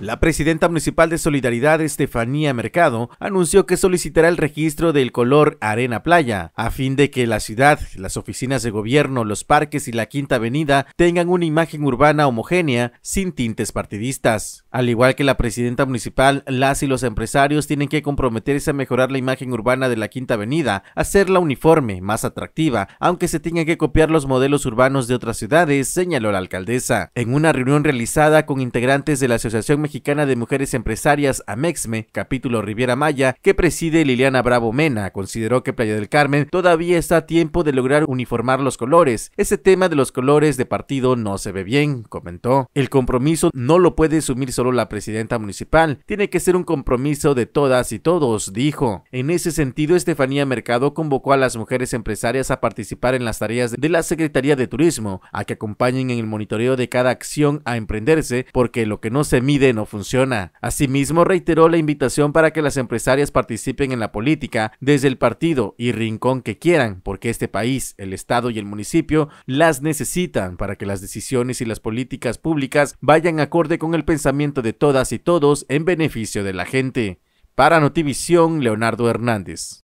La presidenta municipal de Solidaridad, Estefanía Mercado, anunció que solicitará el registro del color arena playa, a fin de que la ciudad, las oficinas de gobierno, los parques y la Quinta Avenida tengan una imagen urbana homogénea sin tintes partidistas. Al igual que la presidenta municipal, las y los empresarios tienen que comprometerse a mejorar la imagen urbana de la Quinta Avenida, hacerla uniforme, más atractiva, aunque se tengan que copiar los modelos urbanos de otras ciudades, señaló la alcaldesa. En una reunión realizada con integrantes de la Asociación Mexicana de Mujeres Empresarias, AMEXME, capítulo Riviera Maya, que preside Liliana Bravo Mena, consideró que Playa del Carmen todavía está a tiempo de lograr uniformar los colores. Ese tema de los colores de partido no se ve bien, comentó. El compromiso no lo puede asumir solo la presidenta municipal, tiene que ser un compromiso de todas y todos, dijo. En ese sentido, Estefanía Mercado convocó a las mujeres empresarias a participar en las tareas de la Secretaría de Turismo, a que acompañen en el monitoreo de cada acción a emprenderse, porque lo que no se mide no no funciona. Asimismo, reiteró la invitación para que las empresarias participen en la política desde el partido y rincón que quieran, porque este país, el Estado y el municipio las necesitan para que las decisiones y las políticas públicas vayan acorde con el pensamiento de todas y todos en beneficio de la gente. Para Notivisión, Leonardo Hernández.